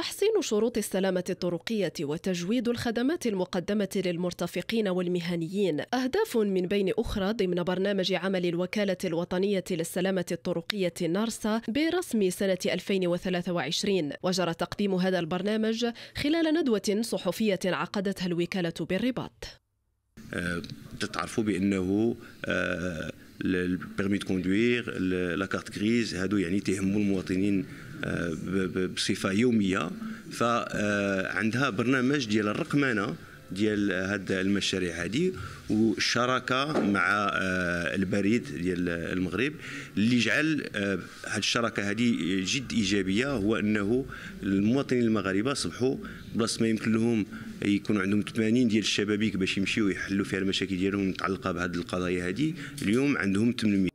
تحسين شروط السلامة الطرقية وتجويد الخدمات المقدمة للمرتفقين والمهنيين أهداف من بين أخرى ضمن برنامج عمل الوكالة الوطنية للسلامة الطرقية نارسا برسم سنة 2023 وجرى تقديم هذا البرنامج خلال ندوة صحفية عقدتها الوكالة بالرباط. آه، تتعرفوا بأنه آه، البيرمي دو كوندوير لا كارت غريز هادو يعني تيهموا المواطنين آه، بصفه يوميه فعندها آه، برنامج ديال الرقمنه ديال هاد المشاريع هذه والشراكه مع آه، البريد ديال المغرب اللي جعل آه، هاد الشراكه هذه جد ايجابيه هو انه المواطنين المغاربه صبحوا بلاص ما يمكن لهم يكون عندهم 80 ديال الشبابيك باش يمشيو يحلوا فيها المشاكل ديالهم المتعلقه بهاد القضايا هذه اليوم عندهم 800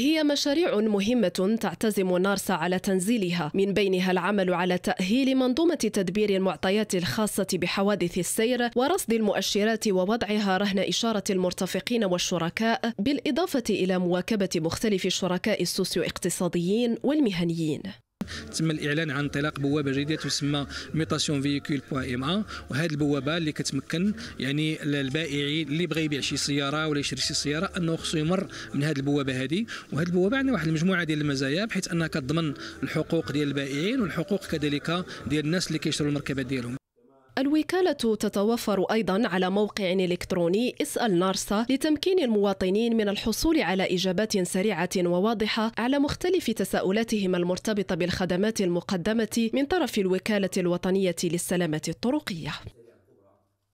هي مشاريع مهمة تعتزم نارسا على تنزيلها من بينها العمل على تأهيل منظومة تدبير المعطيات الخاصة بحوادث السير ورصد المؤشرات ووضعها رهن إشارة المرتفقين والشركاء بالإضافة إلى مواكبة مختلف الشركاء السوسيو اقتصاديين والمهنيين تم الاعلان عن انطلاق بوابه جديده تسمى ميطاسيون فييكول بوان ام ا وهذه البوابه اللي كتمكن يعني البائعين اللي بغى يبيع شي سياره ولا يشري شي سياره انه خصو يمر من هذه البوابه هذه وهذه البوابه عندها واحد المجموعه ديال المزايا بحيث انها كتضمن الحقوق ديال البائعين والحقوق كذلك ديال الناس اللي كيشروا المركبات ديالهم الوكالة تتوفر أيضا على موقع إلكتروني اسأل نارسا لتمكين المواطنين من الحصول على إجابات سريعة وواضحة على مختلف تساؤلاتهم المرتبطة بالخدمات المقدمة من طرف الوكالة الوطنية للسلامة الطرقية